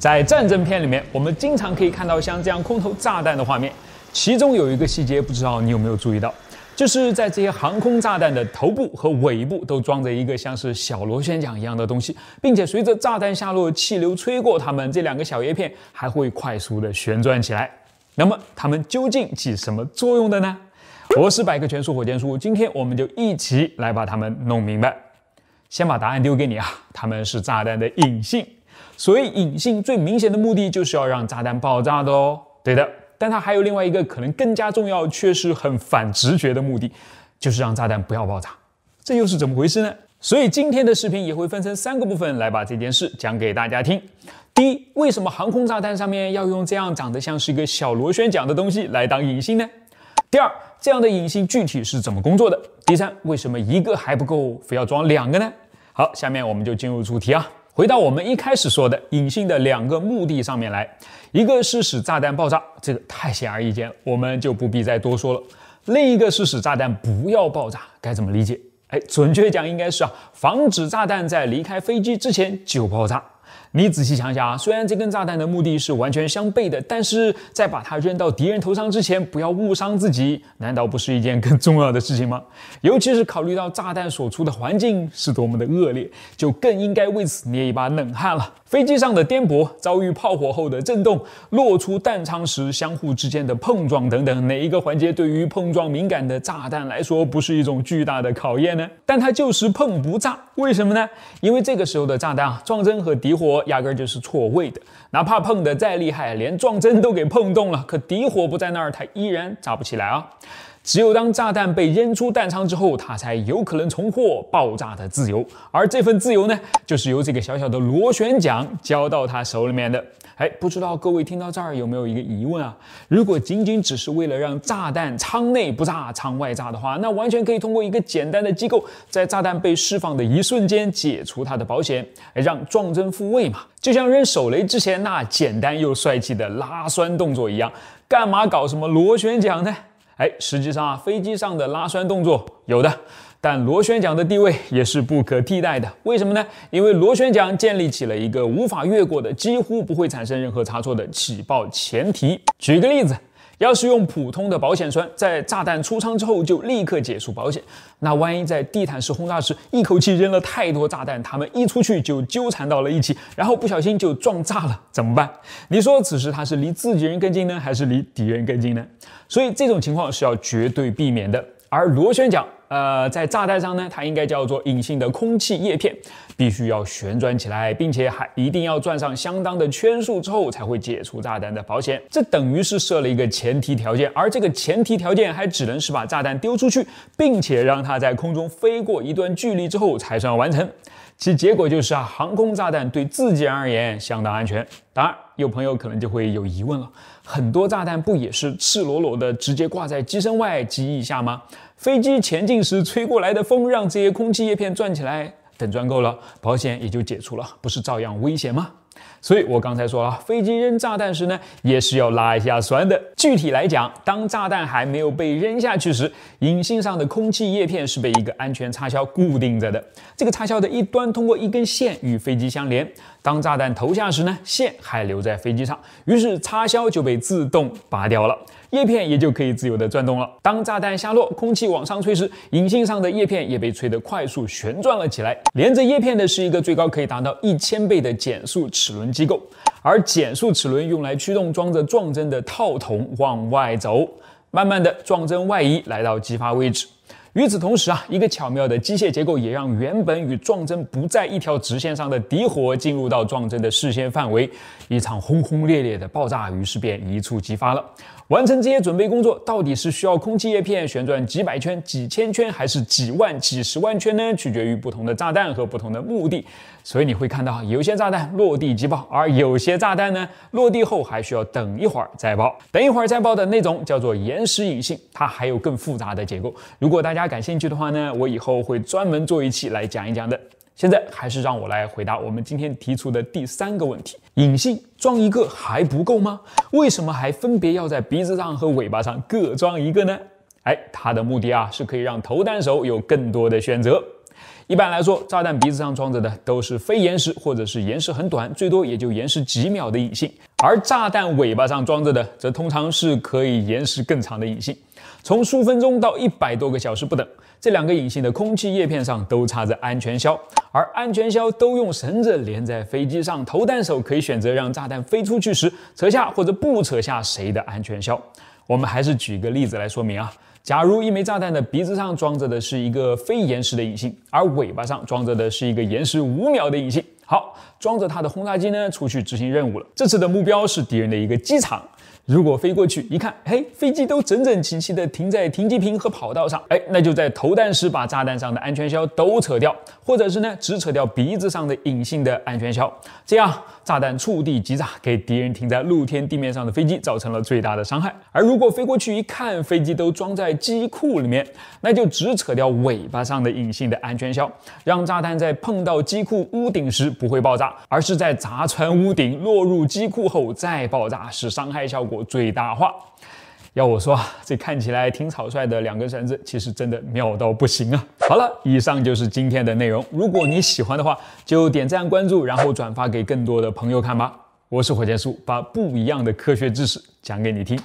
在战争片里面，我们经常可以看到像这样空投炸弹的画面。其中有一个细节，不知道你有没有注意到，就是在这些航空炸弹的头部和尾部都装着一个像是小螺旋桨一样的东西，并且随着炸弹下落，气流吹过它们这两个小叶片，还会快速的旋转起来。那么它们究竟起什么作用的呢？我是百科全书火箭叔，今天我们就一起来把它们弄明白。先把答案丢给你啊，它们是炸弹的引信。所以，隐性最明显的目的就是要让炸弹爆炸的哦。对的，但它还有另外一个可能更加重要，却是很反直觉的目的，就是让炸弹不要爆炸。这又是怎么回事呢？所以今天的视频也会分成三个部分来把这件事讲给大家听。第一，为什么航空炸弹上面要用这样长得像是一个小螺旋桨的东西来当隐性呢？第二，这样的隐性具体是怎么工作的？第三，为什么一个还不够，非要装两个呢？好，下面我们就进入主题啊。回到我们一开始说的隐性的两个目的上面来，一个是使炸弹爆炸，这个太显而易见，我们就不必再多说了。另一个是使炸弹不要爆炸，该怎么理解？哎，准确讲应该是啊，防止炸弹在离开飞机之前就爆炸。你仔细想想啊，虽然这根炸弹的目的是完全相悖的，但是在把它扔到敌人头上之前，不要误伤自己，难道不是一件更重要的事情吗？尤其是考虑到炸弹所处的环境是多么的恶劣，就更应该为此捏一把冷汗了。飞机上的颠簸，遭遇炮火后的震动，落出弹仓时相互之间的碰撞等等，哪一个环节对于碰撞敏感的炸弹来说不是一种巨大的考验呢？但它就是碰不炸，为什么呢？因为这个时候的炸弹啊，撞针和底火。压根儿就是错位的，哪怕碰的再厉害，连撞针都给碰动了，可底火不在那儿，它依然炸不起来啊。只有当炸弹被扔出弹仓之后，它才有可能重获爆炸的自由。而这份自由呢，就是由这个小小的螺旋桨交到他手里面的。哎，不知道各位听到这儿有没有一个疑问啊？如果仅仅只是为了让炸弹舱内不炸、舱外炸的话，那完全可以通过一个简单的机构，在炸弹被释放的一瞬间解除它的保险，哎，让撞针复位嘛，就像扔手雷之前那简单又帅气的拉栓动作一样。干嘛搞什么螺旋桨呢？哎，实际上啊，飞机上的拉栓动作有的，但螺旋桨的地位也是不可替代的。为什么呢？因为螺旋桨建立起了一个无法越过的、几乎不会产生任何差错的起爆前提。举个例子。要是用普通的保险栓，在炸弹出舱之后就立刻解除保险，那万一在地毯式轰炸时一口气扔了太多炸弹，它们一出去就纠缠到了一起，然后不小心就撞炸了，怎么办？你说此时他是离自己人更近呢，还是离敌人更近呢？所以这种情况是要绝对避免的。而螺旋桨。呃，在炸弹上呢，它应该叫做隐性的空气叶片，必须要旋转起来，并且还一定要转上相当的圈数之后才会解除炸弹的保险。这等于是设了一个前提条件，而这个前提条件还只能是把炸弹丢出去，并且让它在空中飞过一段距离之后才算完成。其结果就是啊，航空炸弹对自己而言相当安全。当然，有朋友可能就会有疑问了：很多炸弹不也是赤裸裸的直接挂在机身外机翼下吗？飞机前进时吹过来的风让这些空气叶片转起来，等转够了，保险也就解除了，不是照样危险吗？所以我刚才说了，飞机扔炸弹时呢，也是要拉一下栓的。具体来讲，当炸弹还没有被扔下去时，引信上的空气叶片是被一个安全插销固定着的。这个插销的一端通过一根线与飞机相连。当炸弹投下时呢，线还留在飞机上，于是插销就被自动拔掉了，叶片也就可以自由的转动了。当炸弹下落，空气往上吹时，引信上的叶片也被吹得快速旋转了起来。连着叶片的是一个最高可以达到一千倍的减速齿轮机构，而减速齿轮用来驱动装着撞针的套筒往外走，慢慢的撞针外移来到激发位置。与此同时啊，一个巧妙的机械结构也让原本与撞针不在一条直线上的底火进入到撞针的视线范围，一场轰轰烈烈的爆炸于是便一触即发了。完成这些准备工作，到底是需要空气叶片旋转几百圈、几千圈，还是几万、几十万圈呢？取决于不同的炸弹和不同的目的。所以你会看到，有些炸弹落地即爆，而有些炸弹呢，落地后还需要等一会儿再爆。等一会儿再爆的那种叫做延时引信，它还有更复杂的结构。如果大家。大家感兴趣的话呢，我以后会专门做一期来讲一讲的。现在还是让我来回答我们今天提出的第三个问题：隐性装一个还不够吗？为什么还分别要在鼻子上和尾巴上各装一个呢？哎，它的目的啊，是可以让投弹手有更多的选择。一般来说，炸弹鼻子上装着的都是非延时或者是延时很短，最多也就延时几秒的隐性，而炸弹尾巴上装着的则通常是可以延时更长的隐性。从数分钟到一百多个小时不等，这两个隐形的空气叶片上都插着安全销，而安全销都用绳子连在飞机上。投弹手可以选择让炸弹飞出去时扯下或者不扯下谁的安全销。我们还是举个例子来说明啊，假如一枚炸弹的鼻子上装着的是一个非延时的隐性，而尾巴上装着的是一个延时五秒的隐性。好，装着它的轰炸机呢，出去执行任务了。这次的目标是敌人的一个机场。如果飞过去一看，哎，飞机都整整齐齐地停在停机坪和跑道上，哎，那就在投弹时把炸弹上的安全销都扯掉，或者是呢，只扯掉鼻子上的隐性的安全销，这样炸弹触地即炸，给敌人停在露天地面上的飞机造成了最大的伤害。而如果飞过去一看，飞机都装在机库里面，那就只扯掉尾巴上的隐性的安全销，让炸弹在碰到机库屋顶时不会爆炸，而是在砸穿屋顶落入机库后再爆炸，使伤害效果。果最大化，要我说啊，这看起来挺草率的两根绳子，其实真的妙到不行啊！好了，以上就是今天的内容。如果你喜欢的话，就点赞、关注，然后转发给更多的朋友看吧。我是火箭叔，把不一样的科学知识讲给你听。